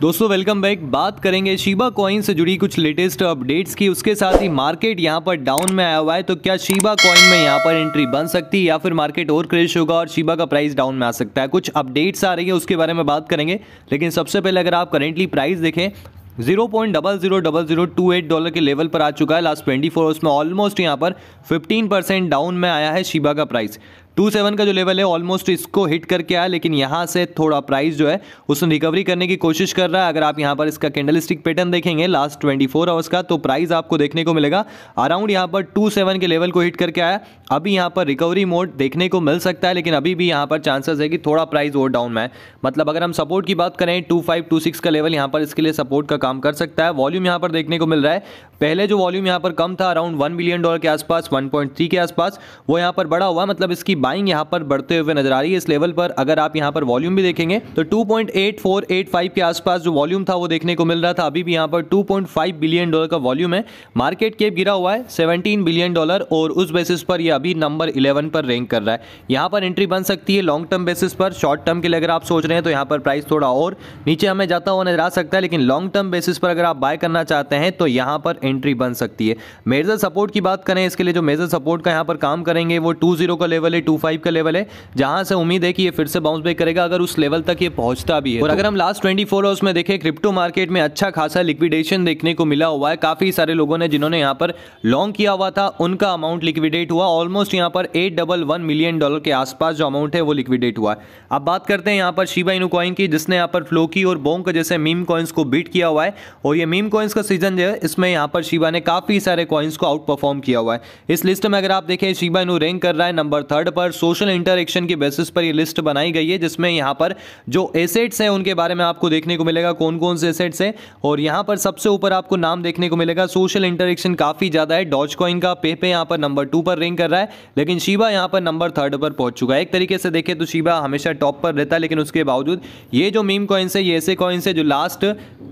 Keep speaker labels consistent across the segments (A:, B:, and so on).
A: दोस्तों welcome back बात करेंगे शिबा कॉइन से जुड़ी कुछ लेटेस्ट अपडेट्स की उसके साथ ही मार्केट यहां पर डाउन में आया हुआ है तो क्या शिबा कॉइन में यहां पर एंट्री बन सकती है या फिर मार्केट और क्रेश होगा और शिबा का प्राइस डाउन में आ सकता है कुछ अपडेट्स आ रही है उसके बारे में बात करेंगे लेकिन सबसे पहले अगर आप करेंटली प्राइस देखें zero point double zero double zero two eight dollar के लेवल पर आ चुका है लास्ट ट्वेंटी फोर आवर्स में ऑलमोस्ट यहाँ पर फिफ्टीन परसेंट डाउन में आया है शिबा का प्राइस टू सेवन का जो लेवल है ऑलमोस्ट इसको हिट करके आया लेकिन यहाँ से थोड़ा प्राइस जो है उसने रिकवरी करने की कोशिश कर रहा है अगर आप यहाँ पर इसका कैंडल स्टिक पैटर्न देखेंगे लास्ट ट्वेंटी फोर आवर्स का तो प्राइस आपको देखने को मिलेगा अराउंड यहाँ पर टू सेवन के लेवल को हिट करके आया अभी यहाँ पर रिकवरी मोड देखने को मिल सकता है लेकिन अभी भी यहाँ पर चांसेस है कि थोड़ा प्राइस और डाउन में है मतलब अगर हम सपोर्ट की बात करें टू फाइव टू सिक्स का लेवल यहाँ पर इसके लिए सपोर्ट का काम कर सकता है वॉल्यूम यहाँ पर देखने को मिल रहा है पहले जो वॉल्यूम यहाँ पर कम था अराउंड वन बिलियन डॉलर के आसपास वन पॉइंट थ्री के आसपास वो यहाँ पर बड़ा हुआ मतलब इसकी बाइंग यहाँ पर बढ़ते हुए नजर आ रही है इस लेवल पर अगर आप यहाँ पर वॉल्यूम भी देखेंगे तो 2.8485 के आसपास जो वॉल्यूम था वो देखने को मिल रहा था अभी भी यहाँ पर 2.5 बिलियन डॉलर का वॉल्यूम है मार्केट कैप गिरा हुआ है 17 बिलियन डॉलर और उस बेसिस पर ये अभी नंबर 11 पर रैंक कर रहा है यहाँ पर एंट्री बन सकती है लॉन्ग टर्म बेसिस पर शॉर्ट टर्म के लिए अगर आप सोच रहे हैं तो यहाँ पर प्राइस थोड़ा और नीचे हमें जाता हुआ नजर आ सकता है लेकिन लॉन्ग टर्म बेसिस पर अगर आप बाय करना चाहते हैं तो यहाँ पर एंट्री बन सकती है मेजर सपोर्ट की बात करें इसके लिए जो मेजर सपोर्ट का यहाँ पर काम करेंगे वो टू का लेवल है टू का लेवल है जहां से उम्मीद है कि ये फिर से बाउंस बैक करेगा अगर उस लेवल तक ये पहुंचता भी है और तो अगर हम लास्ट 24 फोर आवर्स में देखें क्रिप्टो मार्केट में अच्छा खासा लिक्विडेशन देखने को मिला हुआ है काफी सारे लोगों ने जिन्होंने यहाँ पर लॉन्ग किया हुआ था उनका अमाउंट लिक्विडेट हुआ ऑलमोस्ट यहाँ पर एट मिलियन डॉलर के आसपास जो अमाउंट है वो लिक्विडेट हुआ है अब बात करते हैं यहाँ पर शिवा इनू कॉइन की जिसने यहाँ पर फ्लोकी और बोंक जैसे मीम कॉइन्स को बीट किया हुआ है और ये मीम कॉइन्स का सीजन जो है इसमें यहाँ पर शिवा ने काफी सारे कॉइन्स को आउट परफॉर्म किया हुआ है इस लिस्ट में अगर आप देखें शिवा इनू रैंक कर रहा है नंबर थर्ड पर सोशल इंटरेक्शन के बेसिस पर ये लिस्ट बनाई गई है जिसमें यहाँ पर जो एसेट्स हैं उनके बारे में आपको देखने को मिलेगा कौन कौन से एसेट्स हैं और यहाँ पर सबसे ऊपर आपको नाम देखने को मिलेगा सोशल इंटरेक्शन काफ़ी ज़्यादा है डॉच कॉइन का पे पे यहाँ पर नंबर टू पर रिंग कर रहा है लेकिन शिवा यहाँ पर नंबर थर्ड पर पहुँच चुका है एक तरीके से देखें तो शिवा हमेशा टॉप पर रहता है लेकिन उसके बावजूद ये जो मीम कॉइन्स है ये ऐसे कॉइन्स है जो लास्ट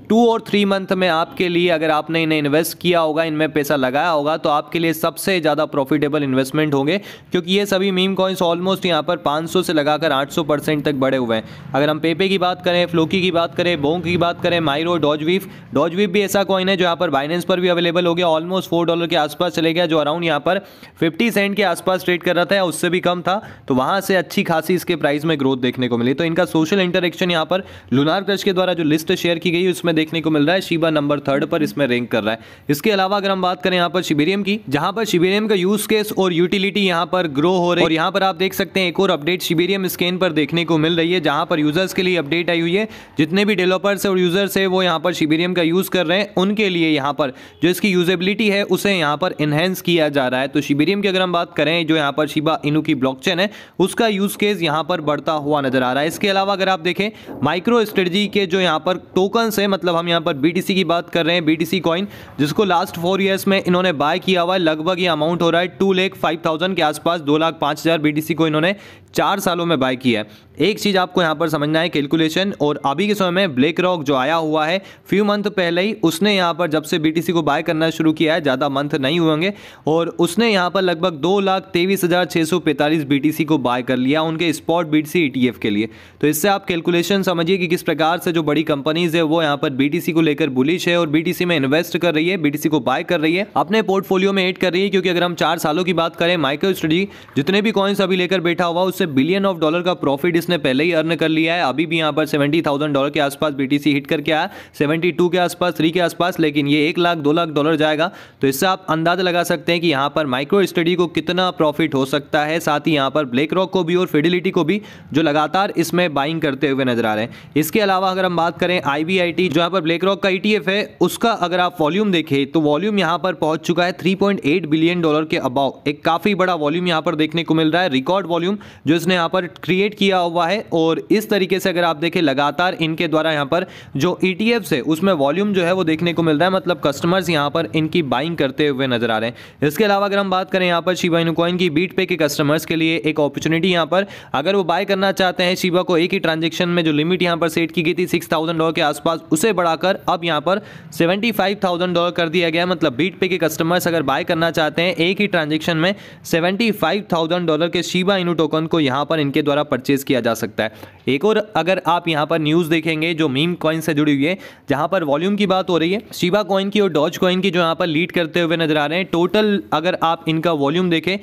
A: टू और थ्री मंथ में आपके लिए अगर आपने इन्हें इन्वेस्ट किया होगा इनमें पैसा लगाया होगा तो आपके लिए सबसे ज़्यादा प्रॉफिटेबल इन्वेस्टमेंट होंगे क्योंकि ये सभी मीम कॉइन्स ऑलमोस्ट यहाँ पर 500 से लगाकर 800 परसेंट तक बढ़े हुए हैं अगर हम पेपे की बात करें फ्लोकी की बात करें बोंग की बात करें माइरो डॉजवीफ डॉजवीफ भी ऐसा कॉइन है जो यहाँ पर बाइनेंस पर भी अवेलेबल हो गया ऑलमोस्ट फोर डॉलर के आसपास चले गया जो अराउंड यहाँ पर फिफ्टी सेंट के आसपास ट्रेड कर रहा था उससे भी कम था तो वहाँ से अच्छी खासी इसके प्राइस में ग्रोथ देखने को मिली तो इनका सोशल इंटरेक्शन यहाँ पर लुनार क्रश के द्वारा जो लिस्ट शेयर की गई उसमें देखने को मिल रहा है शिबा नंबर थर्ड पर इसमें रैंक कर रहा है इसके अलावा अगर हम बात करें यहाँ पर शिबेरियम की जहां पर शिबेरियम का यूज केस और यूटिलिटी यहाँ पर ग्रो हो रही है और यहाँ पर आप देख सकते हैं एक और अपडेट शिबेरियम स्कैन पर देखने को मिल रही है जहां पर यूजर्स के लिए अपडेट आई हुई है जितने भी डेवलपर्स और यूजर्स है वो यहाँ पर शिबेरियम का यूज कर रहे हैं उनके लिए यहाँ पर जो इसकी यूजेबिलिटी है उसे यहाँ पर इनहेंस किया जा रहा है तो शिबेरियम की अगर हम बात करें जो यहाँ पर शिबा इनू की ब्लॉक है उसका यूज केस यहाँ पर बढ़ता हुआ नजर आ रहा है इसके अलावा अगर आप देखें माइक्रो स्ट्रेटी के जो यहाँ पर टोकन है मतलब मतलब हम यहाँ पर बी की बात कर रहे हैं बी टी कॉइन जिसको लास्ट फोर ईयर्स में इन्होंने बाय किया हुआ है लगभग ये अमाउंट हो रहा है टू लेख फाइव थाउजेंड के आसपास दो लाख पाँच हज़ार बी को इन्होंने चार सालों में बाय किया है एक चीज़ आपको यहाँ पर समझना है कैलकुलेशन और अभी के समय में ब्लैक रॉक जो आया हुआ है फ्यू मंथ पहले ही उसने यहाँ पर जब से बीटीसी को बाय करना शुरू किया है ज़्यादा मंथ नहीं हुएंगे और उसने यहाँ पर लगभग दो लाख तेईस हज़ार छः सौ पैंतालीस बी को बाय कर लिया उनके स्पॉट बी टी के लिए तो इससे आप कैलकुलेशन समझिए कि किस प्रकार से जो बड़ी कंपनीज़ है वो यहाँ पर बी को लेकर बुलिश है और बी में इन्वेस्ट कर रही है बी को बाय कर रही है अपने पोर्टफोलियो में एड कर रही है क्योंकि अगर हम चार सालों की बात करें माइक्रो स्टडी जितने भी कॉइन्स अभी लेकर बैठा हुआ उससे से बिलियन ऑफ डॉलर का प्रॉफिट इसने पहले ही अर्न कर लिया है अभी भी यहाँ पर सेवेंटी थाउजेंड डॉलर के आसपास बीटीसी हिट करके आया सेवेंटी टू के आसपास थ्री के आसपास लेकिन ये एक लाख दो लाख डॉलर जाएगा तो इससे आप अंदाजा लगा सकते हैं कि यहाँ पर माइक्रो स्टडी को कितना प्रॉफिट हो सकता है साथ ही यहाँ पर ब्लैक रॉक को भी और फेडिलिटी को भी जो लगातार इसमें बाइंग करते हुए नजर आ रहे हैं इसके अलावा अगर हम बात करें आई बी आई टी जहाँ पर ब्लैक रॉक का ई टी एफ है उसका अगर आप वॉल्यूम देखें तो वॉल्यूम यहाँ पर पहुँच चुका है three point eight billion dollar के अबाव एक काफ़ी बड़ा वॉल्यूम यहाँ पर देखने को मिल रहा है रिकॉर्ड वॉल्यूम जो इसने यहाँ पर क्रिएट किया हुआ है और इस तरीके से अगर आप देखें लगातार इनके द्वारा यहाँ पर जो ई e है उसमें वॉल्यूम जो है वो देखने को मिल रहा है मतलब कस्टमर्स यहाँ पर इनकी बाइंग करते हुए नजर आ रहे हैं इसके अलावा अगर हम बात करें यहाँ पर शिवा इनकॉइन की बीट पे के कस्टमर्स के लिए एक अपॉर्चुनिटी यहाँ पर अगर वो बाय करना चाहते हैं शिवा को एक ही ट्रांजेक्शन में जो लिमिट यहाँ पर सेट की गई थी सिक्स डॉलर के आसपास उसे बढ़ाकर अब यहाँ पर सेवेंटी डॉलर कर दिया गया मतलब बीट पे के कस्टमर्स अगर बाय करना चाहते हैं एक ही ट्रांजेक्शन में सेवेंटी डॉलर के शिवा इनू टोकन को यहाँ पर इनके द्वारा परचेज किया जा सकता है एक और अगर आप यहाँ पर न्यूज़ देखेंगे जो मीम कॉइन से जुड़ी हुई है जहाँ पर वॉल्यूम की बात हो रही है शिवा कॉइन की और डॉज कॉइन की जो यहाँ पर लीड करते हुए नजर आ रहे हैं टोटल अगर आप इनका वॉल्यूम देखें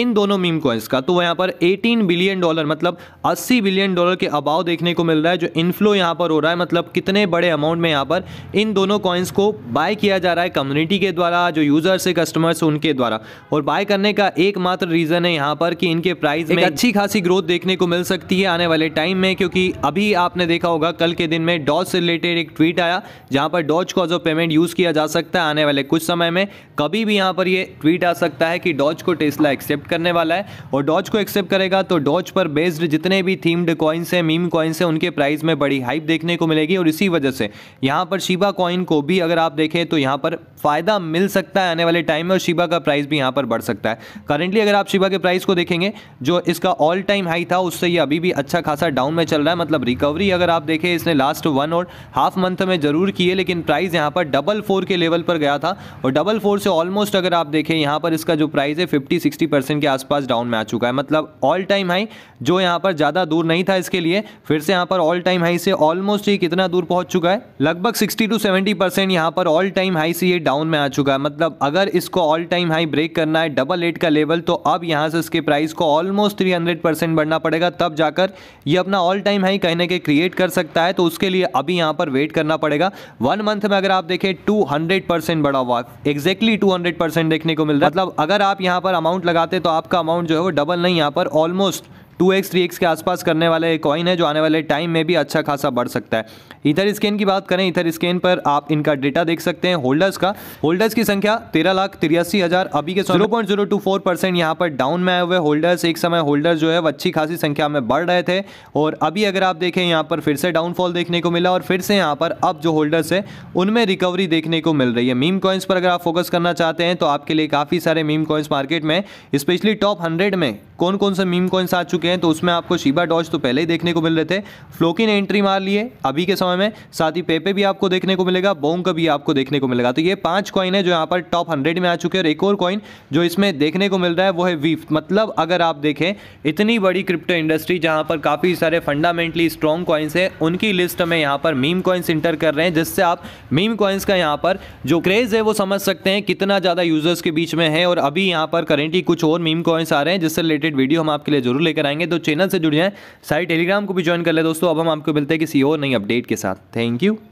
A: इन दोनों मीम कॉइन्स का तो यहाँ पर 18 बिलियन डॉलर मतलब 80 बिलियन डॉलर के अभाव देखने को मिल रहा है जो इनफ्लो यहाँ पर हो रहा है मतलब कितने बड़े अमाउंट में यहाँ पर इन दोनों कॉइन्स को बाय किया जा रहा है कम्युनिटी के द्वारा जो यूजर्स है कस्टमर्स उनके द्वारा और बाय करने का एकमात्र रीज़न है यहाँ पर कि इनके प्राइस में अच्छी खासी ग्रोथ देखने को मिल सकती है आने वाले टाइम में क्योंकि अभी आपने देखा होगा कल के दिन में डॉज से रिलेटेड एक ट्वीट आया जहाँ पर डॉज को जो पेमेंट यूज़ किया जा सकता है आने वाले कुछ समय में कभी भी यहाँ पर ये ट्वीट आ सकता है कि डॉज को टेस्ला एक्सेप्ट एक्सेप्ट करने वाला है और डॉज को एक्सेप्ट करेगा तो डॉज पर बेस्ड जितने भी थीम्ड कॉइन्स हैं मीम कॉइन्स हैं उनके प्राइस में बड़ी हाइप देखने को मिलेगी और इसी वजह से यहाँ पर शिबा कॉइन को भी अगर आप देखें तो यहाँ पर फ़ायदा मिल सकता है आने वाले टाइम में और शिबा का प्राइस भी यहाँ पर बढ़ सकता है करेंटली अगर आप शिबा के प्राइस को देखेंगे जो इसका ऑल टाइम हाई था उससे ये अभी भी अच्छा खासा डाउन में चल रहा है मतलब रिकवरी अगर आप देखें इसने लास्ट वन और हाफ मंथ में ज़रूर किए लेकिन प्राइस यहाँ पर डबल फोर के लेवल पर गया था और डबल फोर से ऑलमोस्ट अगर आप देखें यहाँ पर इसका जो प्राइस है फिफ्टी सिक्सटी परसेंट के आसपास डाउन में आ चुका है मतलब ऑल टाइम हाई जो यहाँ पर ज़्यादा दूर नहीं था इसके लिए फिर से यहाँ पर ऑल टाइम हाई से ऑलमोस्ट ये कितना दूर पहुँच चुका है लगभग सिक्सटी टू सेवेंटी परसेंट यहाँ पर ऑल टाइम हाई से ये डाउन में आ चुका है मतलब अगर इसको ऑल टाइम हाई ब्रेक करना है डबल एट का लेवल तो अब यहाँ से इसके प्राइस को ऑलमोस्ट थ्री बढ़ना पड़ेगा तब जाकर ये अपना ऑल टाइम हाई कहने के क्रिएट कर सकता है तो उसके लिए अभी यहाँ पर वेट करना पड़ेगा वन मंथ में अगर आप देखें टू हंड्रेड बढ़ा हुआ एग्जैक्टली टू देखने को मिल रहा है मतलब अगर आप यहाँ पर अमाउंट लगाते तो आपका अमाउंट जो है वो डबल नहीं यहाँ पर almost two X three X के आसपास करने वाला एक कॉइन है जो आने वाले टाइम में भी अच्छा खासा बढ़ सकता है इधर स्कैन की बात करें इधर स्कैन पर आप इनका डेटा देख सकते हैं होल्डर्स का होल्डर्स की संख्या तेरह लाख तिरासी हज़ार अभी के zero point zero two four percent यहाँ पर डाउन में आए हुए होल्डर्स एक समय होल्डर्स जो है अच्छी खासी संख्या में बढ़ रहे थे और अभी अगर आप देखें यहाँ पर फिर से डाउनफॉल देखने को मिला और फिर से यहाँ पर अब जो होल्डर्स है उनमें रिकवरी देखने को मिल रही है मीम कॉइन्स पर अगर आप फोकस करना चाहते हैं तो आपके लिए काफ़ी सारे मीम कॉइन्स मार्केट में स्पेशली टॉप हंड्रेड में कौन कौन से मीम कॉइन्स आ चुके हैं तो उसमें आपको शिबा डॉज तो पहले ही देखने को मिल रहे थे फ्लोकी ने एंट्री मार लिए अभी के समय में साथ ही पेपे भी आपको देखने को मिलेगा बोंग का भी आपको देखने को मिलेगा तो ये पांच कॉइन है जो यहाँ पर टॉप हंड्रेड में आ चुके हैं और एक और कॉइन जो इसमें देखने को मिल रहा है वो है वीफ मतलब अगर आप देखें इतनी बड़ी क्रिप्टो इंडस्ट्री जहाँ पर काफ़ी सारे फंडामेंटली स्ट्रॉन्ग कॉइन्स है उनकी लिस्ट में यहाँ पर मीम कॉइन्स इंटर कर रहे हैं जिससे आप मीम कॉइन्स का यहाँ पर जो क्रेज़ है वो समझ सकते हैं कितना ज़्यादा यूजर्स के बीच में है और अभी यहाँ पर करेंटली कुछ और मीम कॉइन्स आ रहे हैं जिससे रिलेटेड रिलेटेड वीडियो हम आपके लिए जरूर लेकर आएंगे तो चैनल से जुड़ जाएं सारी टेलीग्राम को भी ज्वाइन कर ले दोस्तों अब हम आपको मिलते हैं किसी और नई अपडेट के साथ थैंक यू